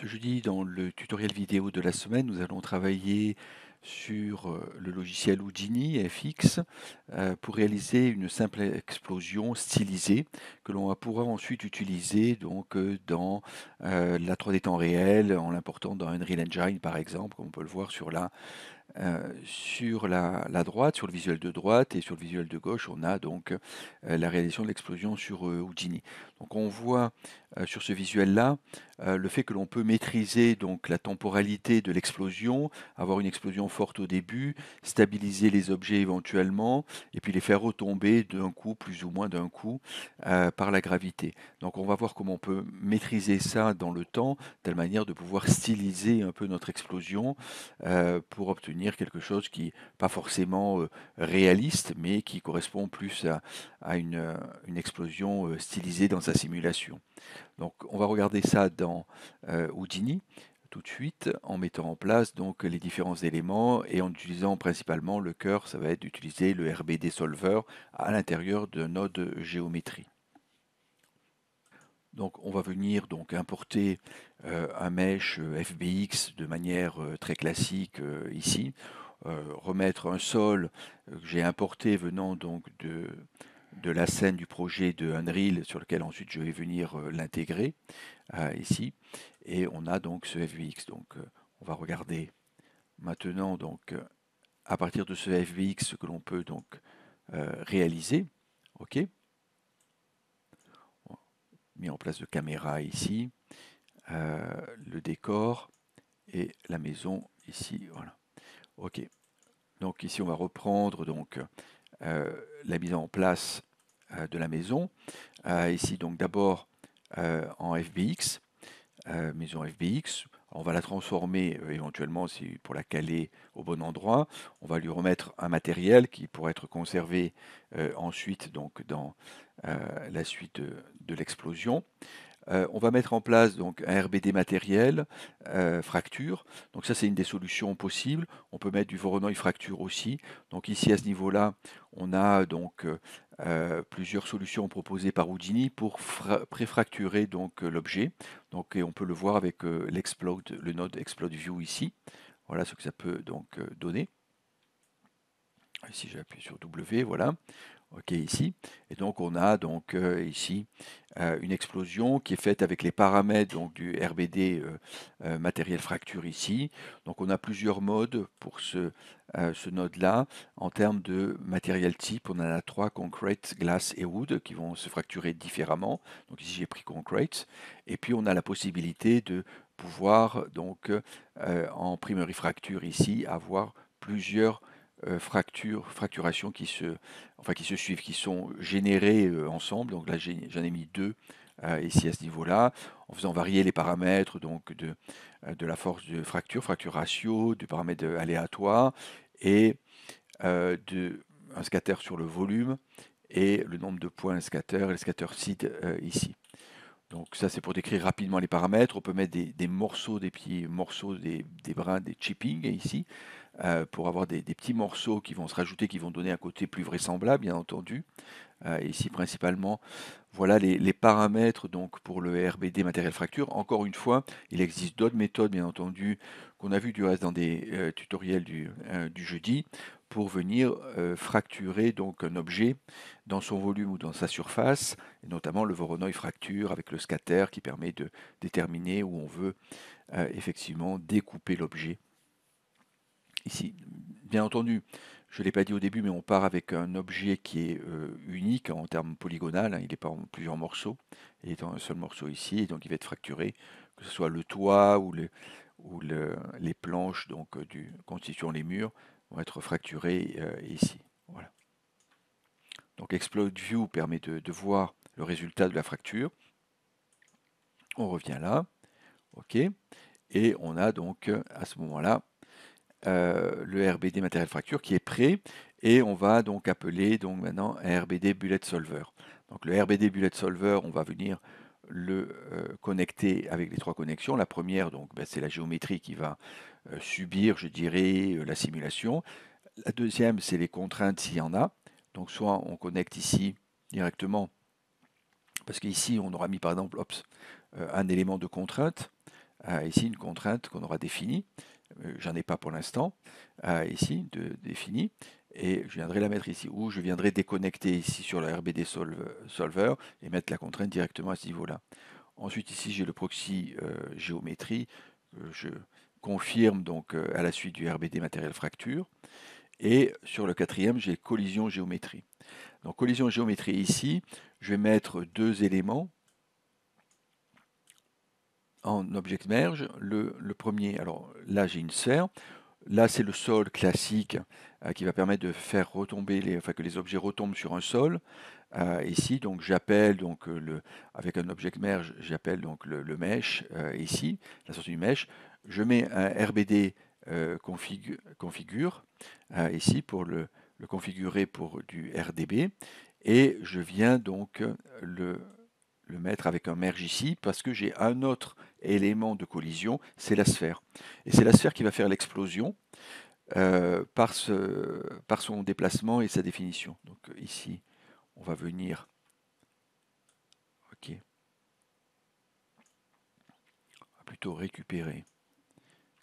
Ce jeudi, dans le tutoriel vidéo de la semaine, nous allons travailler sur euh, le logiciel Houdini FX euh, pour réaliser une simple explosion stylisée que l'on pourra ensuite utiliser donc euh, dans la 3D temps réel en l'important dans Unreal Engine par exemple, comme on peut le voir sur la sur la, droite, sur le visuel de droite et sur le visuel de gauche, on a donc la réalisation de l'explosion sur Houdini. Donc on voit euh, sur ce visuel-là, euh, le fait que l'on peut maîtriser donc la temporalité de l'explosion, avoir une explosion forte au début, stabiliser les objets éventuellement, et puis les faire retomber d'un coup, plus ou moins d'un coup, euh, par la gravité. Donc on va voir comment on peut maîtriser ça dans le temps, de telle manière de pouvoir styliser un peu notre explosion pour obtenir quelque chose qui n'est pas forcément réaliste, mais qui correspond plus à, une explosion stylisée dans sa simulation. Donc on va regarder ça dans euh, Houdini tout de suite en mettant en place donc les différents éléments et en utilisant principalement le cœur, ça va être d'utiliser le RBD solver à l'intérieur de node géométrie. Donc on va venir donc importer euh, un mesh euh, FBX de manière très classique ici, remettre un sol que j'ai importé venant donc de de la scène du projet de Unreal sur lequel ensuite je vais venir euh, l'intégrer euh, ici. Et on a donc ce FBX. Donc euh, on va regarder maintenant donc à partir de ce FBX ce que l'on peut donc réaliser. OK mis en place de caméra ici, le décor et la maison ici. Voilà. Ok. Donc ici on va reprendre donc euh, la mise en place euh, de la maison. Euh, ici, donc d'abord en FBX, maison FBX. On va la transformer éventuellement si pour la caler au bon endroit. On va lui remettre un matériel qui pourrait être conservé ensuite donc dans la suite de l'explosion. Euh, on va mettre en place donc un RBD matériel, euh, fracture. Donc ça, c'est une des solutions possibles. On peut mettre du Voronoi fracture aussi. Donc ici, à ce niveau-là, on a donc euh, plusieurs solutions proposées par Houdini pour préfracturer donc l'objet. Donc et on peut le voir avec le node explode view ici. Voilà ce que ça peut donc donner. Si j'appuie sur W, voilà. OK, ici. Et donc, on a donc euh, ici euh, une explosion qui est faite avec les paramètres donc, du RBD euh, matériel fracture ici. Donc, on a plusieurs modes pour ce, ce node-là. En termes de matériel type, on en a trois, concrete, glace et wood, qui vont se fracturer différemment. Donc, ici, j'ai pris concrete. Et puis, on a la possibilité de pouvoir, donc, en primary fracture ici, avoir plusieurs euh, fractures, fracturations qui se, enfin, qui se suivent, qui sont générées euh, ensemble. Donc là, j'en ai mis deux euh, ici à ce niveau-là, en faisant varier les paramètres donc de, de la force de fracture, fracture ratio, du paramètre aléatoire et de, un scatter sur le volume et le nombre de points le scatter et le scatter seed ici. Donc ça c'est pour décrire rapidement les paramètres. On peut mettre des, morceaux, des petits morceaux, des, des brins, des chippings ici. Euh, pour avoir des, petits morceaux qui vont se rajouter, qui vont donner un côté plus vraisemblable, bien entendu. Euh, ici, principalement, voilà les, paramètres donc pour le RBD matériel fracture. Encore une fois, il existe d'autres méthodes, bien entendu, qu'on a vu du reste dans des euh, tutoriels du, du, jeudi, pour venir fracturer donc un objet dans son volume ou dans sa surface, notamment le Voronoi fracture avec le scatter qui permet de déterminer où on veut effectivement découper l'objet Ici, bien entendu, je ne l'ai pas dit au début, mais on part avec un objet qui est euh, unique en termes polygonal, hein. il n'est pas en plusieurs morceaux, il est en un seul morceau ici, donc il va être fracturé, que ce soit le toit ou, les planches donc, euh, du, constituant les murs vont être fracturés euh, ici. Donc Explode View permet de, de, voir le résultat de la fracture. On revient là, ok, et on a donc à ce moment-là euh, le RBD matériel fracture qui est prêt et on va donc appeler donc maintenant RBD bullet solver. Donc le RBD bullet solver, on va venir le euh, connecter avec les trois connexions. La première, donc, ben, c'est la géométrie qui va euh, subir, je dirais, la simulation. La deuxième, c'est les contraintes s'il y en a. Donc, soit on connecte ici directement, parce qu'ici, on aura mis par exemple un élément de contrainte, ici une contrainte qu'on aura définie. Euh, j'en ai pas pour l'instant, euh, ici, de, défini et je viendrai la mettre ici, ou je viendrai déconnecter ici sur la RBD Solver et mettre la contrainte directement à ce niveau-là. Ensuite ici j'ai le proxy euh, géométrie, je confirme donc à la suite du RBD matériel fracture, et sur le quatrième j'ai collision géométrie. Donc collision géométrie ici, je vais mettre deux éléments, en Object merge, le, le premier, alors là j'ai une sphère, Là, c'est le sol classique euh, qui va permettre de faire retomber, les, enfin que les objets retombent sur un sol. Euh, ici, donc j'appelle donc euh, le, avec un Object merge, j'appelle donc le, mesh ici, la sortie du mesh. Je mets un RBD config, configure ici pour le, le, configurer pour du RDB et je viens donc le, le mettre avec un merge ici parce que j'ai un autre élément de collision, c'est la sphère. Et c'est la sphère qui va faire l'explosion euh, par, par son déplacement et sa définition. Donc euh, ici, on va venir... Ok. On va plutôt récupérer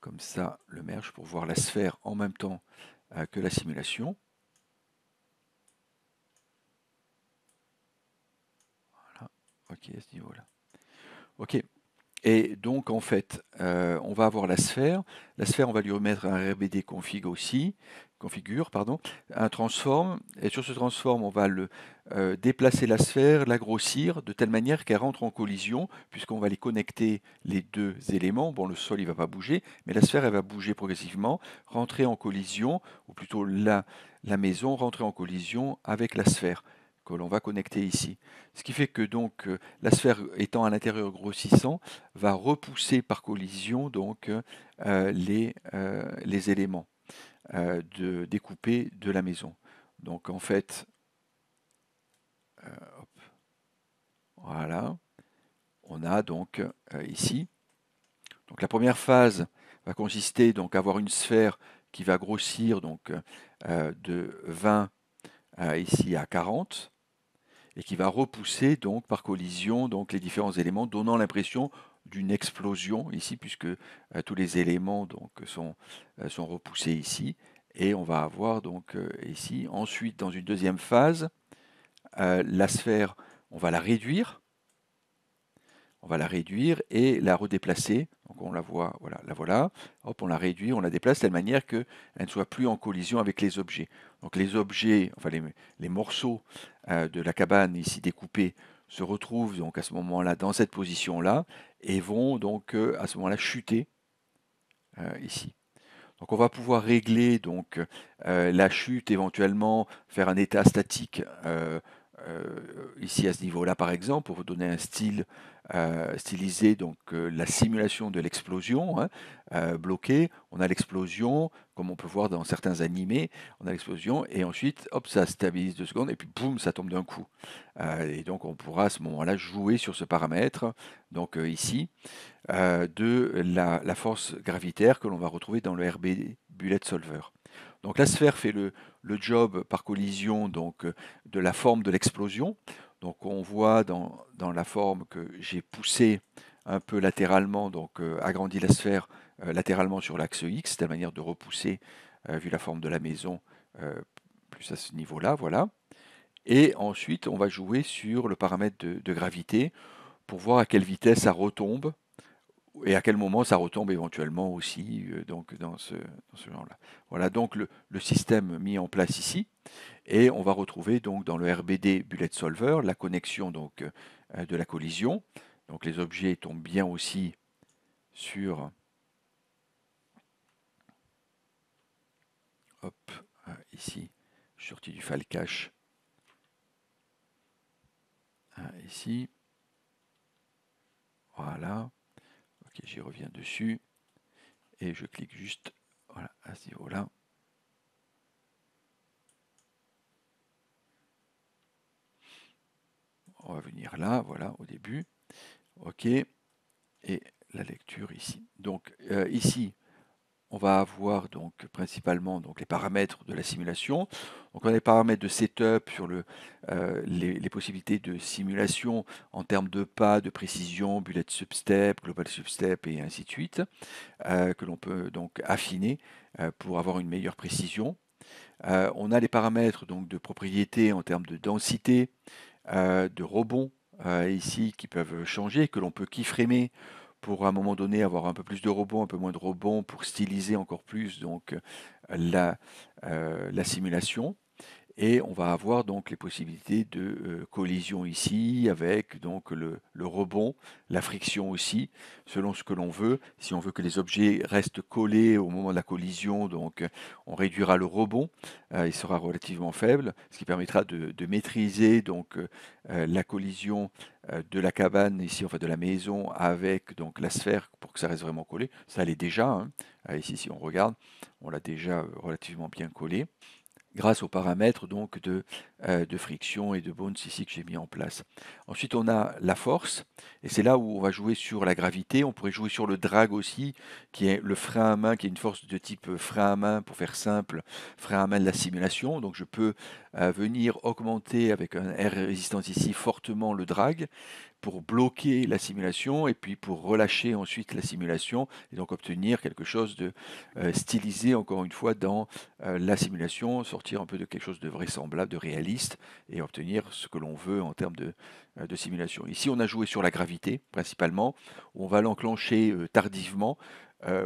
comme ça le merge pour voir la sphère en même temps euh, que la simulation. Voilà, ok à ce niveau-là. Ok, et donc, en fait, euh, on va avoir la sphère. La sphère, on va lui remettre un RBD config aussi, configure, pardon, un transform. Et sur ce transform, on va le, euh, déplacer la sphère, la grossir, de telle manière qu'elle rentre en collision, puisqu'on va les connecter, les deux éléments. Bon, le sol, il va pas bouger, mais la sphère, elle va bouger progressivement, rentrer en collision, ou plutôt la maison, rentrer en collision avec la sphère. On va connecter ici. Ce qui fait que donc euh, la sphère étant à l'intérieur grossissant va repousser par collision donc euh, les, euh, les, éléments de, découpés de la maison. Donc en fait, voilà, on a donc ici. Donc la première phase va consister donc à avoir une sphère qui va grossir donc de 20 ici à 40 et qui va repousser donc par collision donc les différents éléments, donnant l'impression d'une explosion ici, puisque euh, tous les éléments donc, sont, euh, sont, repoussés ici. Et on va avoir donc euh, ici, ensuite dans une deuxième phase, la sphère, on va la réduire on va la réduire et la redéplacer. Donc on la voit, voilà, la voilà. Hop, on la réduit, on la déplace de telle manière qu'elle ne soit plus en collision avec les objets. Donc les objets, enfin les, morceaux euh, de la cabane ici découpés se retrouvent donc à ce moment-là dans cette position-là et vont donc euh, à ce moment-là chuter euh, ici. Donc on va pouvoir régler donc la chute éventuellement, faire un état statique euh, ici à ce niveau-là, par exemple, pour vous donner un style euh, stylisé, donc euh, la simulation de l'explosion hein, bloquée, on a l'explosion, comme on peut voir dans certains animés, on a l'explosion, et ensuite, hop, ça stabilise deux secondes, et puis boum, ça tombe d'un coup. et donc, on pourra à ce moment-là jouer sur ce paramètre, donc ici, de la, la force gravitaire que l'on va retrouver dans le RB Bullet Solver. Donc la sphère fait le, job par collision donc, euh, de la forme de l'explosion. Donc on voit dans, la forme que j'ai poussé un peu latéralement, donc euh, agrandi la sphère euh, latéralement sur l'axe X, la manière de repousser, vu la forme de la maison, plus à ce niveau-là, voilà. Et ensuite, on va jouer sur le paramètre de, gravité pour voir à quelle vitesse ça retombe et à quel moment ça retombe éventuellement aussi euh, donc dans ce, ce genre-là. Voilà donc le, système mis en place ici, et on va retrouver donc dans le RBD Bullet Solver la connexion donc euh, de la collision. Donc les objets tombent bien aussi sur hop ah, ici, je sorti du file cache ah, ici. Voilà. Ok, j'y reviens dessus. Et je clique juste voilà, à ce niveau-là. On va venir là, voilà, au début. OK. Et la lecture ici. Donc euh, ici, on va avoir donc principalement donc les paramètres de la simulation. Donc on a les paramètres de setup sur le, euh, les, possibilités de simulation en termes de pas, de précision, bullet substep, global substep et ainsi de suite, euh, que l'on peut donc affiner euh, pour avoir une meilleure précision. on a les paramètres donc de propriété en termes de densité, de rebond ici qui peuvent changer, que l'on peut keyframer pour à un moment donné avoir un peu plus de rebonds, un peu moins de rebonds, pour styliser encore plus donc euh, la, euh, la simulation et on va avoir donc les possibilités de euh, collision ici avec donc le, rebond, la friction aussi, selon ce que l'on veut. Si on veut que les objets restent collés au moment de la collision, donc on réduira le rebond, euh, il sera relativement faible, ce qui permettra de, maîtriser donc euh, la collision de la cabane ici, enfin de la maison avec donc la sphère pour que ça reste vraiment collé. Ça l'est déjà. Hein. Ah, ici, si on regarde, on l'a déjà relativement bien collé grâce aux paramètres donc de, euh, de, friction et de bones ici que j'ai mis en place. Ensuite, on a la force, et c'est là où on va jouer sur la gravité. On pourrait jouer sur le drag aussi, qui est le frein à main, qui est une force de type frein à main, pour faire simple, frein à main de la simulation. Donc je peux à venir augmenter avec un R résistance ici fortement le drag pour bloquer la simulation et puis pour relâcher ensuite la simulation et donc obtenir quelque chose de euh, stylisé encore une fois dans euh, la simulation, sortir un peu de quelque chose de vraisemblable, de réaliste et obtenir ce que l'on veut en termes de, euh, simulation. Ici on a joué sur la gravité principalement, on va l'enclencher tardivement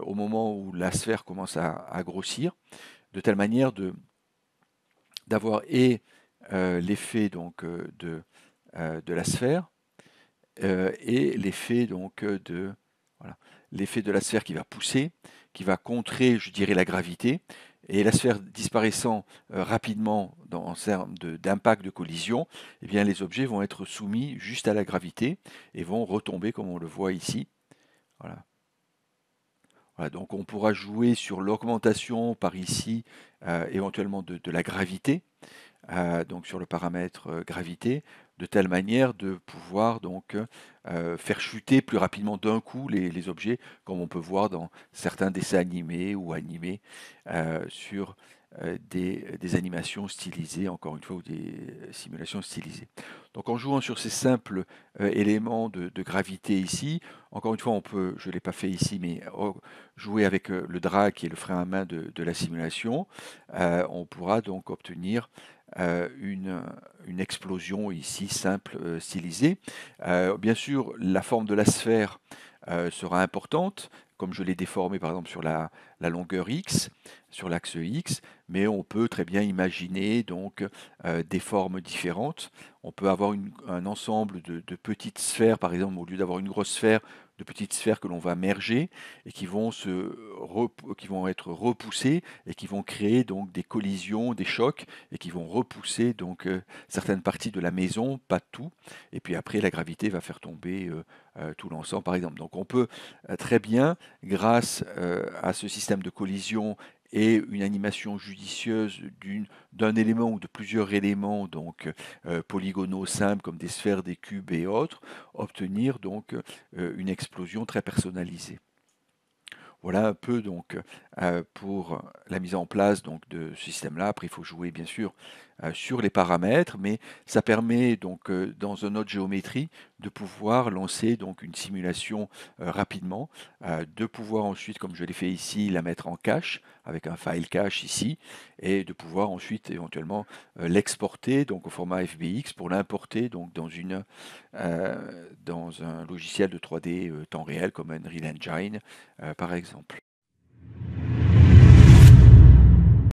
au moment où la sphère commence à grossir de telle manière de d'avoir et l'effet donc euh, de, de la sphère et l'effet donc de l'effet de la sphère qui va pousser, qui va contrer, je dirais, la gravité, et la sphère disparaissant euh, rapidement dans, en termes d'impact de, collision, eh bien, les objets vont être soumis juste à la gravité et vont retomber, comme on le voit ici. Voilà donc on pourra jouer sur l'augmentation par ici, euh, éventuellement de, la gravité, euh, donc sur le paramètre euh, gravité, de telle manière de pouvoir donc euh, faire chuter plus rapidement d'un coup les, objets, comme on peut voir dans certains dessins animés ou animés euh, sur euh, des, animations stylisées, encore une fois, ou des simulations stylisées. Donc en jouant sur ces simples éléments de, gravité ici, encore une fois, on peut, je ne l'ai pas fait ici, mais oh, jouer avec le drag qui est le frein à main de la simulation, on pourra donc obtenir euh, une, une, explosion ici simple euh, stylisée. Euh, bien sûr, la forme de la sphère sera importante, comme je l'ai déformé par exemple sur la, longueur x, sur l'axe x, mais on peut très bien imaginer donc des formes différentes. On peut avoir un ensemble de, petites sphères, par exemple, au lieu d'avoir une grosse sphère, de petites sphères que l'on va merger et qui vont, se qui vont être repoussées et qui vont créer donc des collisions, des chocs et qui vont repousser donc euh, certaines parties de la maison, pas tout. Et puis après, la gravité va faire tomber euh, euh, tout l'ensemble, par exemple. Donc on peut très bien, grâce à ce système de collision et une animation judicieuse d'un élément ou de plusieurs éléments, donc euh, polygonaux simples comme des sphères, des cubes et autres, obtenir donc euh, une explosion très personnalisée. Voilà un peu donc euh, pour la mise en place donc, de ce système-là. Après, il faut jouer bien sûr euh, sur les paramètres, mais ça permet donc euh, dans un autre géométrie de pouvoir lancer donc une simulation rapidement, de pouvoir ensuite, comme je l'ai fait ici, la mettre en cache avec un file cache ici, et de pouvoir ensuite éventuellement l'exporter au format FBX pour l'importer dans une dans un logiciel de 3D temps réel comme Unreal Engine par exemple.